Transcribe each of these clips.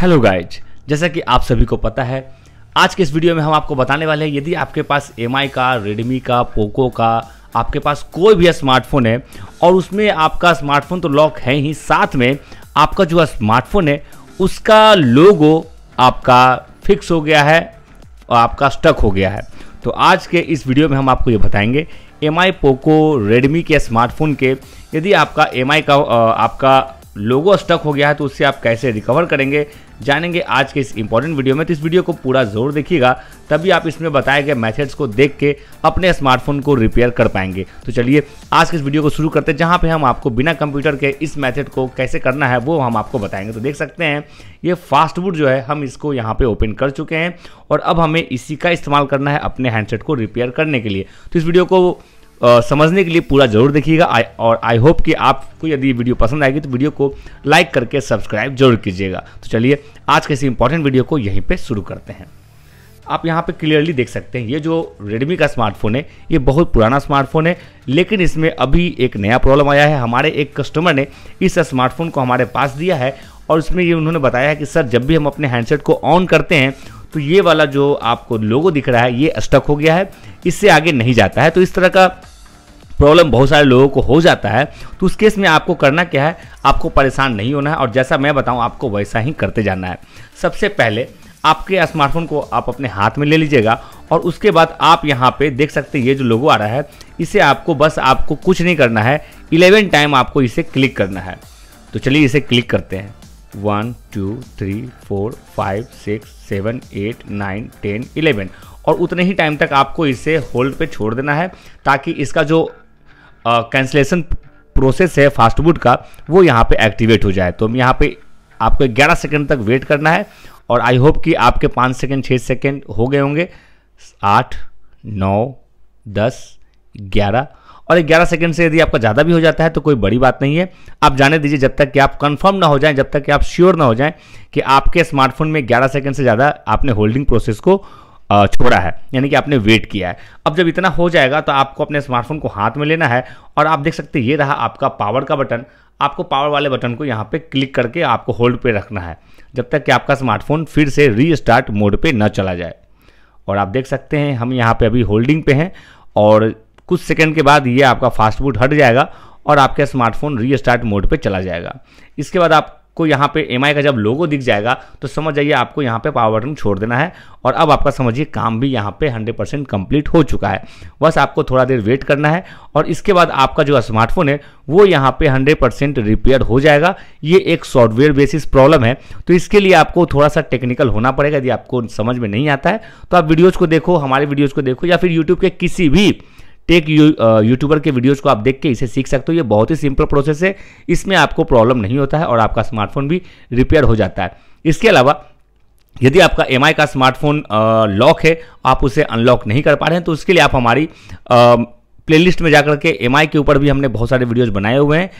hello guys जैसा कि आप सभी को पता है आज के इस वीडियो में हम आपको बताने वाले हैं यदि आपके पास एम का रेडमी का पोको का आपके पास कोई भी स्मार्टफोन है और उसमें आपका स्मार्टफोन तो लॉक है ही साथ में आपका जो स्मार्टफोन है उसका लोगो आपका फिक्स हो गया है और आपका स्टक हो गया है तो आज के इस वीडियो में हम आपको ये बताएंगे एम आई पोको रेडमी के स्मार्टफोन के यदि आपका एम का आपका लोगो स्टक हो गया है तो उससे आप कैसे रिकवर करेंगे जानेंगे आज के इस इंपॉर्टेंट वीडियो में तो इस वीडियो को पूरा ज़ोर देखिएगा तभी आप इसमें बताए गए मेथड्स को देख के अपने स्मार्टफोन को रिपेयर कर पाएंगे तो चलिए आज के इस वीडियो को शुरू करते हैं जहाँ पे हम आपको बिना कंप्यूटर के इस मेथड को कैसे करना है वो हम आपको बताएंगे तो देख सकते हैं ये फास्ट जो है हम इसको यहाँ पर ओपन कर चुके हैं और अब हमें इसी का इस्तेमाल करना है अपने हैंडसेट को रिपेयर करने के लिए तो इस वीडियो को समझने के लिए पूरा जरूर देखिएगा और आई होप कि आपको यदि वीडियो पसंद आएगी तो वीडियो को लाइक करके सब्सक्राइब जरूर कीजिएगा तो चलिए आज के इस इंपॉर्टेंट वीडियो को यहीं पे शुरू करते हैं आप यहाँ पे क्लियरली देख सकते हैं ये जो रेडमी का स्मार्टफोन है ये बहुत पुराना स्मार्टफोन है लेकिन इसमें अभी एक नया प्रॉब्लम आया है हमारे एक कस्टमर ने इस स्मार्टफोन को हमारे पास दिया है और उसमें ये उन्होंने बताया है कि सर जब भी हम अपने हैंडसेट को ऑन करते हैं तो ये वाला जो आपको लोगो दिख रहा है ये स्टक हो गया है इससे आगे नहीं जाता है तो इस तरह का प्रॉब्लम बहुत सारे लोगों को हो जाता है तो उस केस में आपको करना क्या है आपको परेशान नहीं होना है और जैसा मैं बताऊं आपको वैसा ही करते जाना है सबसे पहले आपके स्मार्टफोन को आप अपने हाथ में ले लीजिएगा और उसके बाद आप यहाँ पे देख सकते हैं ये जो लोगो आ रहा है इसे आपको बस आपको कुछ नहीं करना है इलेवन टाइम आपको इसे क्लिक करना है तो चलिए इसे क्लिक करते हैं one two three four five six seven eight nine ten eleven और उतने ही टाइम तक आपको इसे होल्ड पे छोड़ देना है ताकि इसका जो कैंसलेशन प्रोसेस है फास्टफूड का वो यहाँ पे एक्टिवेट हो जाए तो यहाँ पे आपको 11 सेकंड तक वेट करना है और आई होप कि आपके 5 सेकंड 6 सेकंड हो गए होंगे आठ नौ दस ग्यारह और 11 सेकंड से यदि आपका ज़्यादा भी हो जाता है तो कोई बड़ी बात नहीं है आप जाने दीजिए जब तक कि आप कंफर्म ना हो जाएं जब तक कि आप श्योर ना हो जाएं कि आपके स्मार्टफोन में 11 सेकंड से ज़्यादा आपने होल्डिंग प्रोसेस को छोड़ा है यानी कि आपने वेट किया है अब जब इतना हो जाएगा तो आपको अपने स्मार्टफोन को हाथ में लेना है और आप देख सकते ये रहा आपका पावर का बटन आपको पावर वाले बटन को यहाँ पे क्लिक करके आपको होल्ड पे रखना है जब तक कि आपका स्मार्टफोन फिर से री मोड पे न चला जाए और आप देख सकते हैं हम यहाँ पे अभी होल्डिंग पे हैं और कुछ सेकंड के बाद ये आपका बूट हट जाएगा और आपका स्मार्टफोन रीस्टार्ट मोड पे चला जाएगा इसके बाद आप आपको यहाँ पे एम का जब लोगो दिख जाएगा तो समझ जाइए आपको यहाँ पे पावर बटन छोड़ देना है और अब आपका समझिए काम भी यहाँ पे 100 परसेंट कम्प्लीट हो चुका है बस आपको थोड़ा देर वेट करना है और इसके बाद आपका जो स्मार्टफोन है वो यहाँ पे 100 परसेंट रिपेयर हो जाएगा ये एक सॉफ्टवेयर बेसिस प्रॉब्लम है तो इसके लिए आपको थोड़ा सा टेक्निकल होना पड़ेगा यदि आपको समझ में नहीं आता है तो आप वीडियोज़ को देखो हमारे वीडियोज़ को देखो या फिर यूट्यूब के किसी भी टेक यू यूट्यूबर के वीडियोज़ को आप देख के इसे सीख सकते हो ये बहुत ही सिंपल प्रोसेस है इसमें आपको प्रॉब्लम नहीं होता है और आपका स्मार्टफोन भी रिपेयर हो जाता है इसके अलावा यदि आपका एम का स्मार्टफोन लॉक है आप उसे अनलॉक नहीं कर पा रहे हैं तो उसके लिए आप हमारी प्ले प्लेलिस्ट में जाकर के एम के ऊपर भी हमने बहुत सारे वीडियोज़ बनाए हुए हैं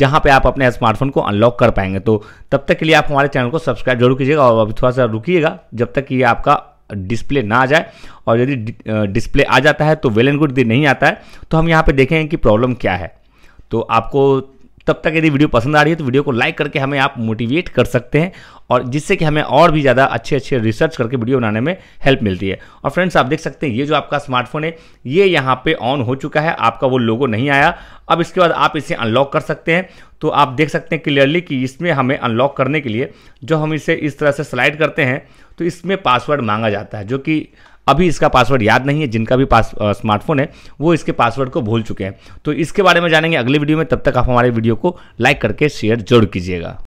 जहाँ पे आप अपने स्मार्टफोन को अनलॉक कर पाएंगे तो तब तक के लिए आप हमारे चैनल को सब्सक्राइब जरूर कीजिएगा और अभी थोड़ा सा रुकिएगा जब तक कि आपका डिस्प्ले ना आ जाए और यदि डिस्प्ले आ जाता है तो वेल एंड गुड यदि नहीं आता है तो हम यहाँ पर देखेंगे कि प्रॉब्लम क्या है तो आपको तब तक यदि वीडियो पसंद आ रही है तो वीडियो को लाइक करके हमें आप मोटिवेट कर सकते हैं और जिससे कि हमें और भी ज़्यादा अच्छे अच्छे रिसर्च करके वीडियो बनाने में हेल्प मिलती है और फ्रेंड्स आप देख सकते हैं ये जो आपका स्मार्टफोन है ये यहाँ पे ऑन हो चुका है आपका वो लोगो नहीं आया अब इसके बाद आप इसे अनलॉक कर सकते हैं तो आप देख सकते हैं क्लियरली कि इसमें हमें अनलॉक करने के लिए जो हम इसे इस तरह से स्लाइड करते हैं तो इसमें पासवर्ड मांगा जाता है जो कि अभी इसका पासवर्ड याद नहीं है जिनका भी पास स्मार्टफोन है वो इसके पासवर्ड को भूल चुके हैं तो इसके बारे में जानेंगे अगले वीडियो में तब तक आप हमारे वीडियो को लाइक करके शेयर जरूर कीजिएगा